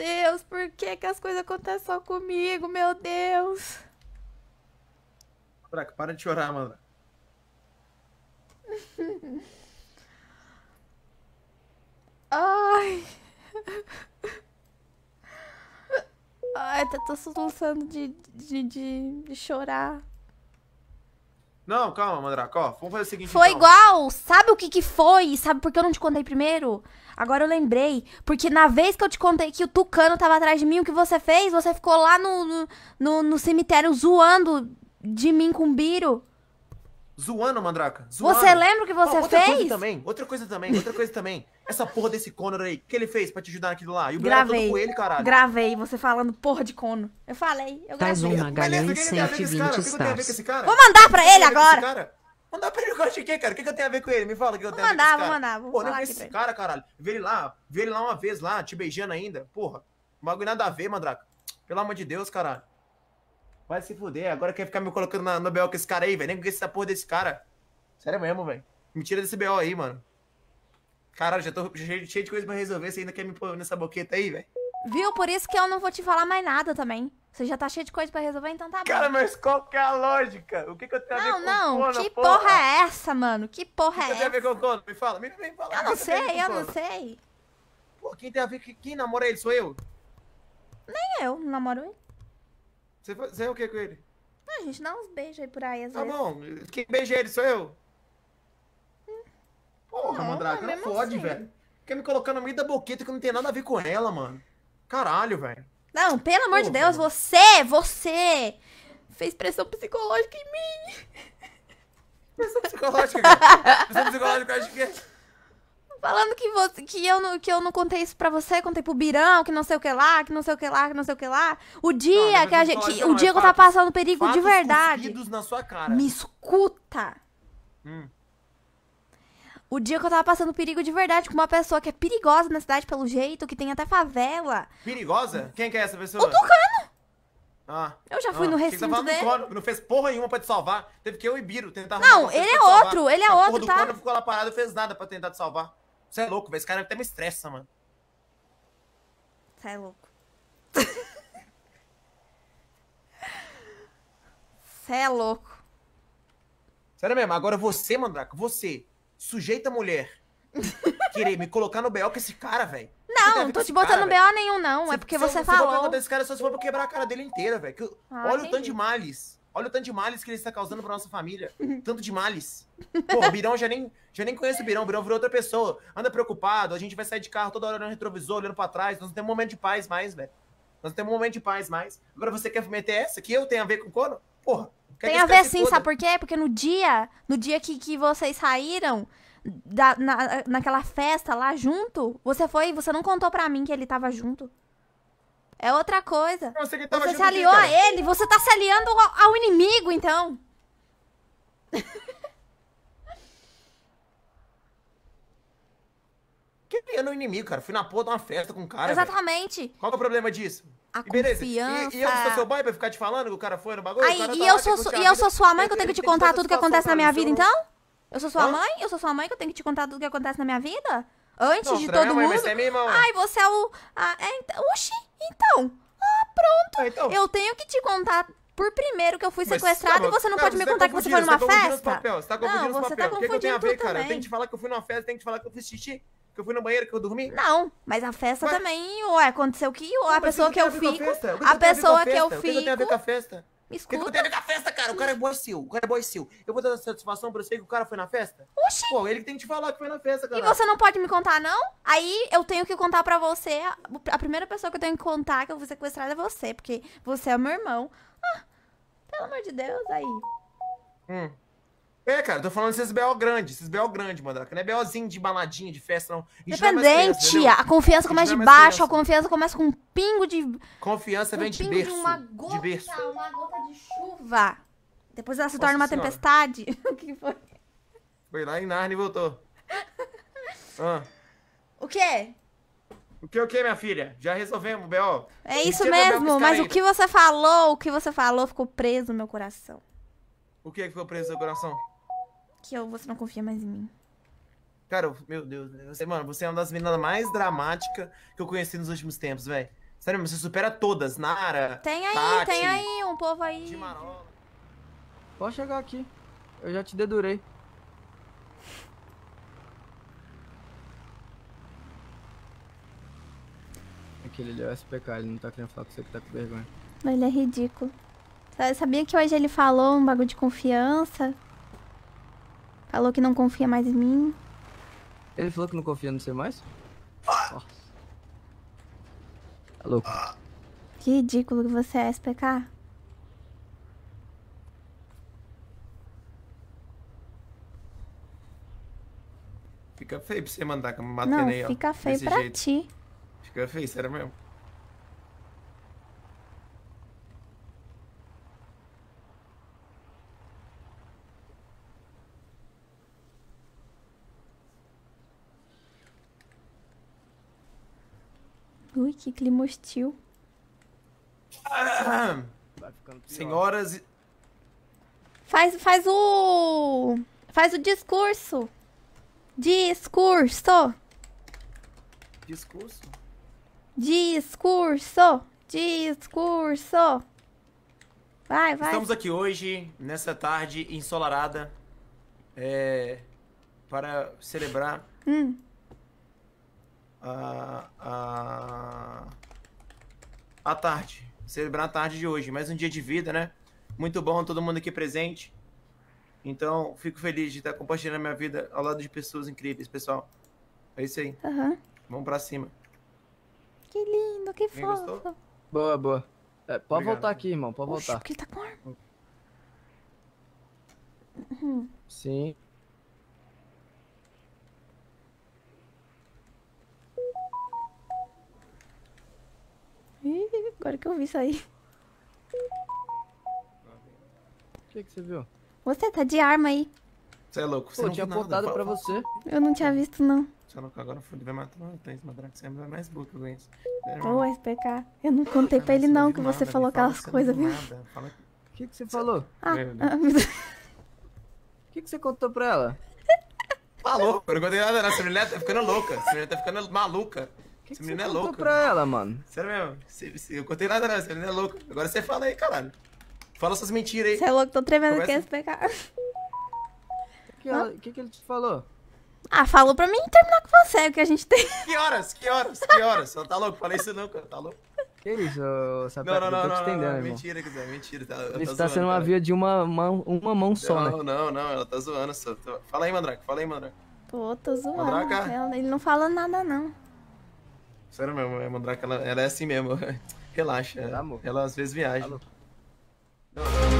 Deus, por que, que as coisas acontecem só comigo, meu Deus? Braca, para de chorar, mano. Ai. Ai, tá, tô soluçando de, de, de, de chorar. Não, calma, Mandraco. vamos fazer o seguinte. Foi então. igual, sabe o que que foi? Sabe por que eu não te contei primeiro? Agora eu lembrei, porque na vez que eu te contei que o Tucano tava atrás de mim, o que você fez? Você ficou lá no, no, no, no cemitério zoando de mim com o Biro. Zoando, Mandraka. Zoando. Você lembra o que você Ó, outra fez? Coisa também, outra coisa também, outra coisa também. Essa porra desse Conor aí, que ele fez pra te ajudar naquilo lá? E o tá Gravei. todo com ele, caralho. Gravei você falando porra de Conor. Eu falei, eu gravei. Taz uma galera em 120 stars. Vou mandar pra ele agora. Mandar pra ele agora de quê, é, cara? O que, eu tenho a ver com ele? Me fala o que eu tenho mandar, a ver com ele. Vou mandar, vou mandar. É porra, esse cara, caralho. Vê ele lá, vê ele lá uma vez lá, te beijando ainda. Porra, bagulho nada a ver, Mandraka. Pelo amor de Deus, caralho. Vai se fuder. Agora quer ficar me colocando na, no BO com esse cara aí, velho. Nem com essa porra desse cara. Sério mesmo, velho. Me tira desse BO aí, mano. Caralho, já tô cheio, cheio de coisa pra resolver. Você ainda quer me pôr nessa boqueta aí, velho? Viu? Por isso que eu não vou te falar mais nada também. Você já tá cheio de coisa pra resolver, então tá bom. Cara, mas qual que é a lógica? O que, que eu tenho não, a ver não, Não, não, que porra, é essa, mano? Que porra que é essa? Você tem a ver com o Cono? Me fala, me, me fala. Eu não sei, eu não sei. Pô, quem tem a ver, quem namora ele sou eu? Nem eu, namoro ele. Você, é o que com ele? Ah, a gente dá uns beijos aí por aí, às tá vezes. Tá bom, quem beija ele sou eu. Hum. Porra, Mandrake, não fode, assim. velho. Quer me colocar no meio da boqueta que não tem nada a ver com ela, mano. Caralho, velho. Não, pelo amor Porra. de Deus, você, você fez pressão psicológica em mim. Pressão psicológica? Cara. pressão psicológica, acho que é. Falando que, você, que, eu não, que eu não contei isso pra você, contei pro Birão, que não sei o que lá, que não sei o que lá, que não sei o que lá. O dia não, que a gente. Que, o dia é que eu tava passando perigo de verdade. Na sua cara. Me escuta! Hum. O dia que eu tava passando perigo de verdade com uma pessoa que é perigosa na cidade, pelo jeito, que tem até favela. Perigosa? Quem que é essa pessoa? O Tucano! Ah, eu já fui ah, no recinto tá dele. Cono, não fez porra nenhuma pra te salvar. Teve que eu e Biro tentar... Não, ele é outro, ele é outro, tá? O Tucano ficou lá parado e fez nada pra tentar te salvar. Você é louco, velho. Esse cara até me estressa, mano. Você é louco. Você é louco. Sério mesmo, agora você, Mandraco, você, sujeita mulher, querer me colocar no B.O. com esse cara, velho. Não, não tô te botando cara, BO nenhum, não. É cê, é porque você, você falou. Se eu botar esse cara, só se for pra quebrar a cara dele inteira, velho. Ah, Olha entendi. o tanto de males. Olha o tanto de males que ele está causando para nossa família. Tanto de males. Pô, o Birão já nem, já nem conhece o Birão. O Birão virou outra pessoa. Anda preocupado. A gente vai sair de carro toda hora o retrovisor, olhando para trás. Nós não temos um momento de paz mais, velho. Nós não temos um momento de paz mais. Agora você quer meter essa que eu tenho a ver com o Cono? Porra. Tem a ver sim, sabe por quê? Porque no dia, no dia que, que vocês saíram da, na, naquela festa lá junto, você foi, você não contou para mim que ele tava junto. É outra coisa. Você, você se aliou aqui, a ele, você tá se aliando ao, ao inimigo, então. que aliando é o inimigo, cara? Fui na porra de uma festa com um cara. Exatamente. Véio. Qual é o problema disso? A e beleza. confiança. E, e, eu sou seu pai, pra ficar te falando que o cara foi no bagulho? Aí, e, tá eu sou, tipo, su, assim, e eu sou sua mãe que eu tenho que te contar tudo que acontece na minha né? vida, então? Eu sou sua mãe? Eu sou sua mãe que eu tenho que te contar tudo que acontece na minha vida? Antes não, de todo mãe, mundo. Você é minha irmã. Ai, você é o. Ah, é, então, oxi, então. Ah, pronto. Ah, então. Eu tenho que te contar por primeiro que eu fui tá sequestrado. e você não, não pode me tá contar que você foi numa você tá festa. Papel, tá você tá confundindo não, os papéis. Tá o que, é que eu tenho a ver, cara? Eu tenho que te falar que eu fui numa festa, tem que te falar que eu fiz xixi. Que eu fui no banheiro, que eu dormi? Não, mas a festa mas... também, ué, aconteceu que, ué, a pessoa que, que eu fico. A pessoa que eu fico. Me escuta. Ele teve na festa, cara. O cara é boy seu. O cara é boy seu. Eu vou dar satisfação pra você que o cara foi na festa? Oxi. Pô, ele que tem que te falar que foi na festa, cara. E você não pode me contar, não? Aí eu tenho que contar pra você. A primeira pessoa que eu tenho que contar que eu vou sequestrada é você, porque você é meu irmão. Ah, pelo amor de Deus, aí. Hum. É, cara, tô falando desses BO grande, esses BO grande, mano. Não é BOzinho de baladinha, de festa, não. É Independente, a confiança começa é de baixo, criança. a confiança começa com um pingo de... Confiança vem de berço. De uma gota, de berço. uma gota de chuva. Depois ela se Nossa torna uma senhora. tempestade. o que foi? Foi lá em Narnia e voltou. ah. O quê? O que o que, minha filha? Já resolvemos, B.O. É isso mesmo, mas ainda. o que você falou, o que você falou ficou preso no meu coração. O que ficou preso no coração? que eu, você não confia mais em mim. Cara, meu Deus, né? você, mano, você é uma das meninas mais dramáticas que eu conheci nos últimos tempos, velho. Sério, você supera todas, Nara. Tem aí, Tati, tem aí, um povo aí. Pode chegar aqui. Eu já te dedurei. Aquele ali é o SPK, ele não tá querendo falar com você que tá com vergonha. Ele é ridículo. Sabia que hoje ele falou um bagulho de confiança? Falou que não confia mais em mim. Ele falou que não confia em você mais? Ah. Nossa. Tá louco. Que ridículo que você é, SPK. Fica feio pra você mandar que eu me matei Não, fica feio pra jeito. ti. Fica feio, sério mesmo. Ui, que clima hostil. Ah, senhoras e... Faz, faz o... Faz o discurso. Discurso. Discurso? Discurso. Discurso. Vai, vai. Estamos aqui hoje, nessa tarde ensolarada, é, para celebrar hum. a, à tarde. Celebrar a tarde de hoje. Mais um dia de vida, né? Muito bom todo mundo aqui presente. Então, fico feliz de estar compartilhando minha vida ao lado de pessoas incríveis, pessoal. É isso aí. Uhum. Vamos pra cima. Que lindo, que fofo. Gostou? Boa, boa. É, pode Obrigado. voltar aqui, irmão. Pode Oxe, voltar. Porque tá com ar. Sim. Agora que eu vi isso aí. O que, que você viu? Você tá de arma aí. Você é louco, você Pô, não tinha apontado pra você. Eu não tinha visto, não. Você é louco, agora o Fulvio vai matar o Thaís Madraco, você é mais burro que eu conheço. É, Ô, SPK, eu não contei pra ele não, não que nada, você falou aquelas coisas, viu? Fala... O que, que você falou? Ah, ah o que, que você contou pra ela? Falou, tá eu não contei nada não, essa mulher tá ficando louca, essa mulher tá ficando maluca. Que essa menina é louca. pra mano. ela, mano? Sério mesmo? eu contei nada, não. Essa menina é louca. Agora você fala aí, caralho. Fala suas mentiras aí. Você é louco, tô tremendo aqui esse pecado. O que, que ele te falou? Ah, falou pra mim terminar com você, o que a gente tem. Que horas? Que horas? Que horas? Você tá louco? Falei isso não, cara. Tá louco? Que isso, Sapato? Não, não, não, não, não, não, mentira, Guizé, mentira. Tá, isso tá sendo uma via de uma mão, uma mão só, não, né? Não, não, não. ela tá zoando só. Fala aí, Mandraka, fala aí, Mandraka. Tô, tô zoando. Mandraka. ele não fala nada, não. Sério mesmo, é Mandrake, ela, ela é assim mesmo. Relaxa. Ela, ela às vezes viaja. não.